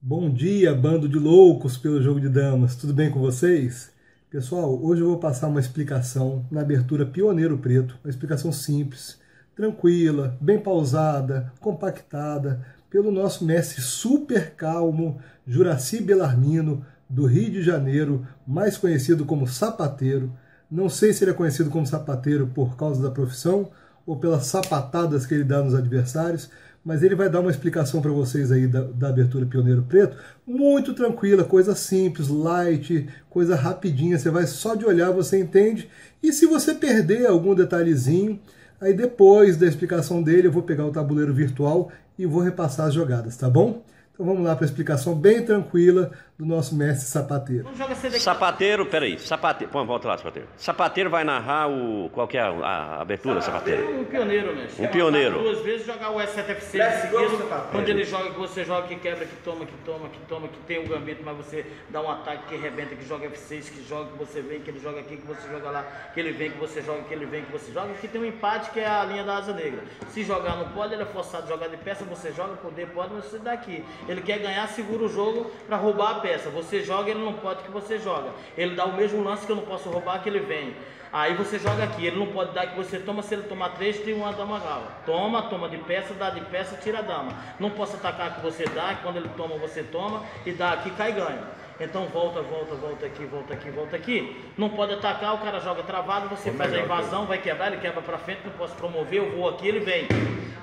Bom dia, bando de loucos pelo jogo de damas, tudo bem com vocês? Pessoal, hoje eu vou passar uma explicação na abertura Pioneiro Preto, uma explicação simples, tranquila, bem pausada, compactada, pelo nosso mestre super calmo, Juraci Belarmino, do Rio de Janeiro, mais conhecido como sapateiro. Não sei se ele é conhecido como sapateiro por causa da profissão ou pelas sapatadas que ele dá nos adversários, mas ele vai dar uma explicação para vocês aí da, da, abertura Pioneiro Preto, muito tranquila, coisa simples, light, coisa rapidinha, você vai só de olhar, você entende. E se você perder algum detalhezinho, aí depois da explicação dele eu vou pegar o tabuleiro virtual e vou repassar as jogadas, tá bom? Então vamos lá para a explicação bem tranquila do nosso mestre sapateiro. Sapateiro, peraí, sapateiro. Pô, volta lá, sapateiro. Sapateiro vai narrar o. Qual que é a, a abertura, sapateiro? sapateiro? É um pioneiro, mestre. Um pioneiro. Duas vezes jogar o SFC. Quando ele joga, que você joga, que quebra, que toma, que toma, que toma, que tem o um gambito, mas você dá um ataque, que rebenta, que joga F6, que joga, que você vem, que ele joga aqui, que você joga lá, que ele vem, que você joga, que ele vem, que você joga, que tem um empate que é a linha da asa negra. Se jogar no pole, ele é forçado a jogar de peça, você joga, poder pode, mas você dá aqui. Ele quer ganhar, segura o jogo para roubar a peça peça, você joga, ele não pode que você joga. Ele dá o mesmo lance que eu não posso roubar que ele vem. Aí você joga aqui, ele não pode dar que você toma, se ele tomar três, tem uma dama galo Toma, toma de peça, dá de peça, tira a dama. Não posso atacar que você dá, quando ele toma, você toma, e dá aqui, cai e ganha. Então volta, volta, volta aqui, volta aqui, volta aqui. Não pode atacar, o cara joga travado, você é faz a invasão, vai quebrar, ele quebra pra frente, não posso promover, eu vou aqui, ele vem.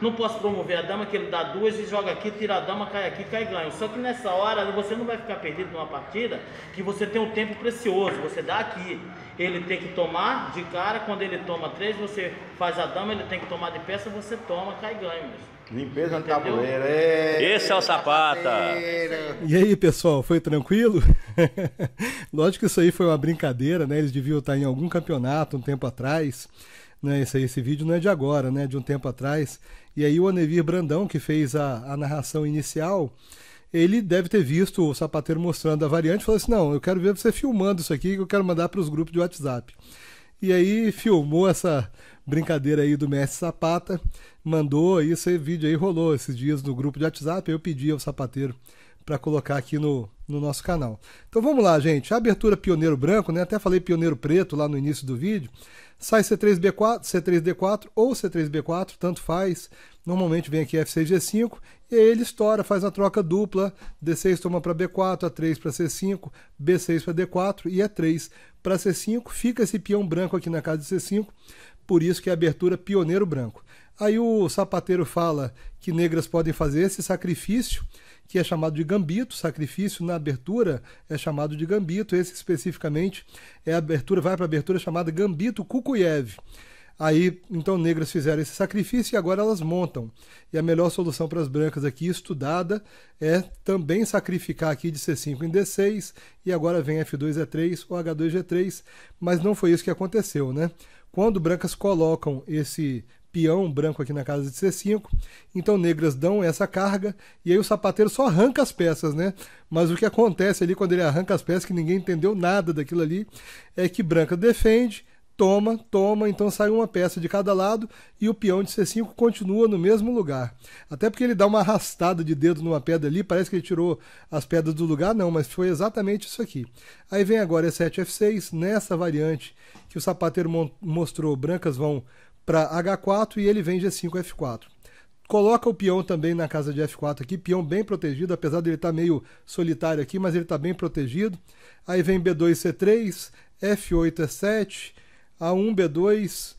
Não posso promover a dama, que ele dá duas e joga aqui, tira a dama, cai aqui, cai ganho. Só que nessa hora você não vai ficar perdido numa partida que você tem um tempo precioso, você dá aqui. Ele tem que tomar de cara, quando ele toma três, você faz a dama, ele tem que tomar de peça, você toma, cai ganho mesmo. Limpeza Entendeu? no tabuleiro. É. Esse é o sapata. E aí, pessoal, foi tranquilo? Lógico que isso aí foi uma brincadeira, né? Eles deviam estar em algum campeonato um tempo atrás. Né? Esse, esse vídeo não é de agora, né? De um tempo atrás. E aí o Anevir Brandão, que fez a, a narração inicial, ele deve ter visto o sapateiro mostrando a variante e falou assim: não, eu quero ver você filmando isso aqui, que eu quero mandar para os grupos de WhatsApp. E aí filmou essa brincadeira aí do mestre Sapata mandou aí esse vídeo aí rolou esses dias no grupo de WhatsApp, eu pedi ao sapateiro para colocar aqui no, no nosso canal. Então vamos lá, gente. A abertura pioneiro branco, né? Até falei pioneiro preto lá no início do vídeo. Sai C3B4, C3D4 ou C3B4, tanto faz. Normalmente vem aqui F6G5 e aí ele estoura, faz uma troca dupla. D6 toma para B4, A3 para C5, B6 para D4 e a 3 para C5. Fica esse peão branco aqui na casa de C5 por isso que é a abertura Pioneiro Branco. Aí o sapateiro fala que negras podem fazer esse sacrifício, que é chamado de gambito, sacrifício na abertura é chamado de gambito, esse especificamente é a abertura, vai para a abertura chamada gambito Kukuyev. Aí, então, negras fizeram esse sacrifício e agora elas montam. E a melhor solução para as brancas aqui, estudada, é também sacrificar aqui de C5 em D6, e agora vem F2, E3 ou H2G3, mas não foi isso que aconteceu, né? Quando brancas colocam esse peão branco aqui na casa de C5. Então negras dão essa carga e aí o sapateiro só arranca as peças, né? Mas o que acontece ali quando ele arranca as peças, que ninguém entendeu nada daquilo ali, é que branca defende, toma, toma, então sai uma peça de cada lado e o peão de C5 continua no mesmo lugar. Até porque ele dá uma arrastada de dedo numa pedra ali, parece que ele tirou as pedras do lugar, não, mas foi exatamente isso aqui. Aí vem agora E7, F6, nessa variante que o sapateiro mostrou, brancas vão para H4 e ele vem G5, F4. Coloca o peão também na casa de F4 aqui, peão bem protegido, apesar dele estar tá meio solitário aqui, mas ele está bem protegido. Aí vem B2, C3, F8, E7, a1, B2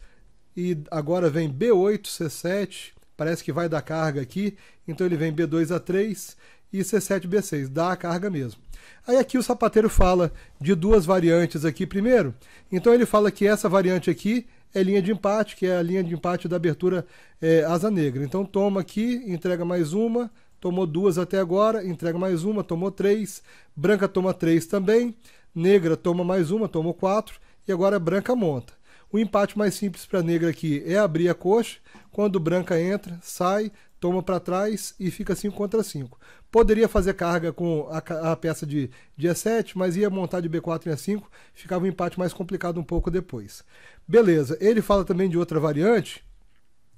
e agora vem B8, C7. Parece que vai dar carga aqui. Então ele vem B2 a 3 e C7, B6. Dá a carga mesmo. Aí aqui o sapateiro fala de duas variantes aqui primeiro. Então ele fala que essa variante aqui é linha de empate, que é a linha de empate da abertura é, asa negra. Então toma aqui, entrega mais uma, tomou duas até agora, entrega mais uma, tomou três, branca toma três também, negra toma mais uma, tomou quatro, e agora branca monta. O empate mais simples para negra aqui é abrir a coxa. Quando branca entra, sai, toma para trás e fica 5 contra 5. Poderia fazer carga com a, a, peça de, de E7, mas ia montar de B4 em A5, ficava um empate mais complicado um pouco depois. Beleza, ele fala também de outra variante,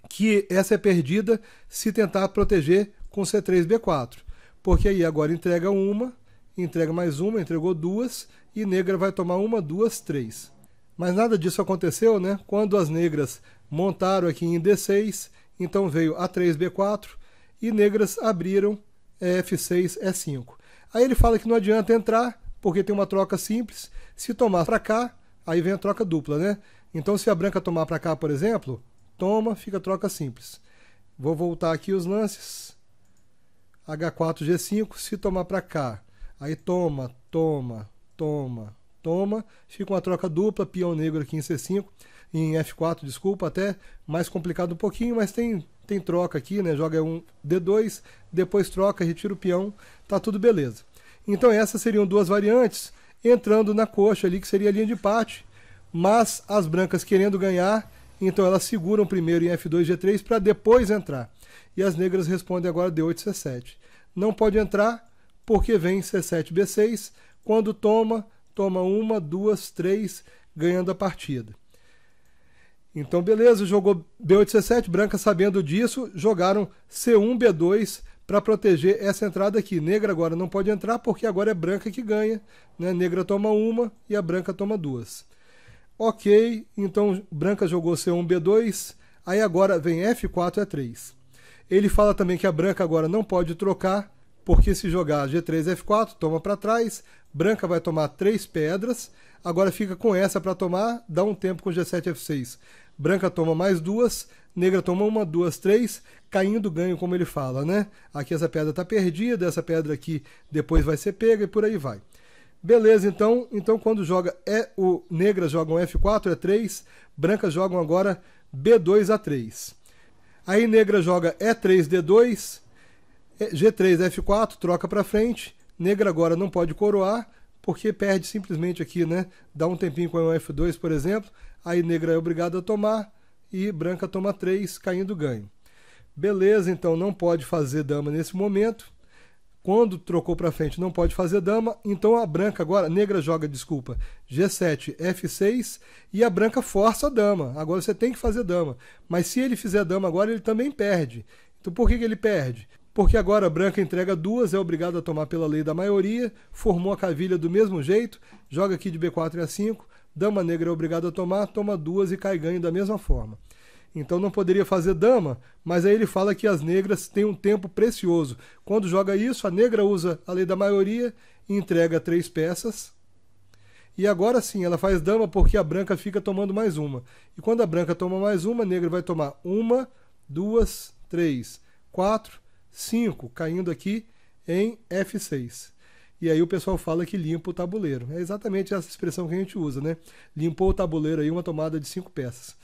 que essa é perdida se tentar proteger com C3, B4. Porque aí agora entrega uma, entrega mais uma, entregou duas, e negra vai tomar uma, duas, três. Mas nada disso aconteceu, né? Quando as negras montaram aqui em D6, então veio A3, B4 e negras abriram é, F6, E5. Aí ele fala que não adianta entrar, porque tem uma troca simples. Se tomar para cá, aí vem a troca dupla, né? Então se a branca tomar para cá, por exemplo, toma, fica troca simples. Vou voltar aqui os lances. H4, G5, se tomar para cá, aí toma, toma, toma, toma, fica uma troca dupla, peão negro aqui em C5, em F4, desculpa, até mais complicado um pouquinho, mas tem, tem troca aqui, né? Joga um D2, depois troca, retira o peão, tá tudo beleza. Então essas seriam duas variantes, entrando na coxa ali, que seria a linha de empate, mas as brancas querendo ganhar, então elas seguram primeiro em F2, G3 para depois entrar. E as negras respondem agora D8, C7. Não pode entrar porque vem C7, B6, quando toma, toma uma, duas, três, ganhando a partida. Então, beleza, jogou B8, C7, branca sabendo disso, jogaram C1, B2 para proteger essa entrada aqui. Negra agora não pode entrar porque agora é branca que ganha. Né? Negra toma uma e a branca toma duas. Ok, então branca jogou C1, B2, aí agora vem F4, E3. É Ele fala também que a branca agora não pode trocar, porque se jogar G3, F4, toma para trás, branca vai tomar três pedras, agora fica com essa para tomar, dá um tempo com G7, F6. Branca toma mais duas, negra toma uma, duas, três, caindo ganho, como ele fala, né? Aqui essa pedra está perdida, essa pedra aqui depois vai ser pega e por aí vai. Beleza, então, então quando joga é o negra joga um F4 E3, brancas jogam agora B2 A3. Aí negra joga E3 D2, é, G3, F4, troca para frente. Negra agora não pode coroar, porque perde simplesmente aqui, né? Dá um tempinho com o F2, por exemplo. Aí negra é obrigada a tomar e branca toma 3, caindo ganho. Beleza, então não pode fazer dama nesse momento. Quando trocou para frente, não pode fazer dama. Então a branca agora, negra joga, desculpa, G7, F6 e a branca força a dama. Agora você tem que fazer dama. Mas se ele fizer dama agora, ele também perde. Então por que, que ele perde? Porque agora a Branca entrega duas, é obrigado a tomar pela lei da maioria, formou a cavilha do mesmo jeito, joga aqui de B4 e A5, Dama Negra é obrigado a tomar, toma duas e cai ganho da mesma forma. Então não poderia fazer dama, mas aí ele fala que as negras têm um tempo precioso. Quando joga isso, a negra usa a lei da maioria e entrega três peças. E agora sim, ela faz dama porque a branca fica tomando mais uma. E quando a branca toma mais uma, a negra vai tomar uma, duas, três, quatro, 5, caindo aqui em F6. E aí o pessoal fala que limpa o tabuleiro. É exatamente essa expressão que a gente usa, né? Limpou o tabuleiro aí uma tomada de cinco peças.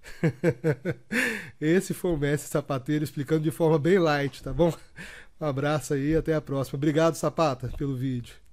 Esse foi o Mestre Sapateiro explicando de forma bem light, tá bom? Um abraço aí, até a próxima. Obrigado, Sapata, pelo vídeo.